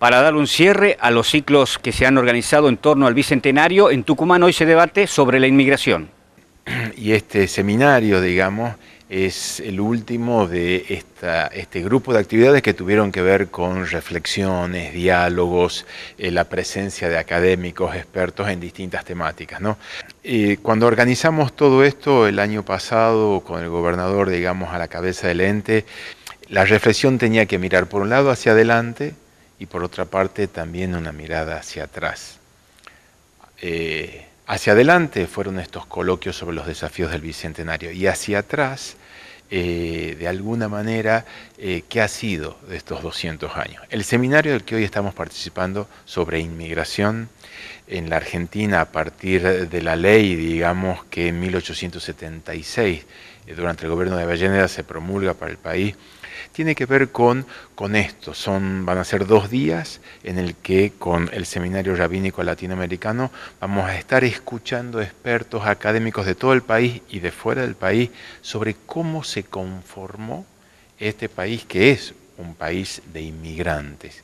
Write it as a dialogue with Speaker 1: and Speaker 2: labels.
Speaker 1: Para dar un cierre a los ciclos que se han organizado en torno al Bicentenario, en Tucumán hoy se debate sobre la inmigración. Y este seminario, digamos, es el último de este grupo de actividades que tuvieron que ver con reflexiones, diálogos, eh, la presencia de académicos, expertos en distintas temáticas. Eh, cuando organizamos todo esto el año pasado con el gobernador, digamos, a la cabeza del ente, la reflexión tenía que mirar por un lado hacia adelante, y por otra parte también una mirada hacia atrás. Eh, hacia adelante fueron estos coloquios sobre los desafíos del Bicentenario y hacia atrás, eh, de alguna manera, eh, qué ha sido de estos 200 años. El seminario del que hoy estamos participando sobre inmigración en la Argentina a partir de la ley, digamos que en 1876, eh, durante el gobierno de Avellaneda, se promulga para el país, tiene que ver con, con esto. Son, van a ser dos días en el que con el Seminario Rabínico Latinoamericano vamos a estar escuchando expertos académicos de todo el país y de fuera del país sobre cómo se conformó este país que es un país de inmigrantes.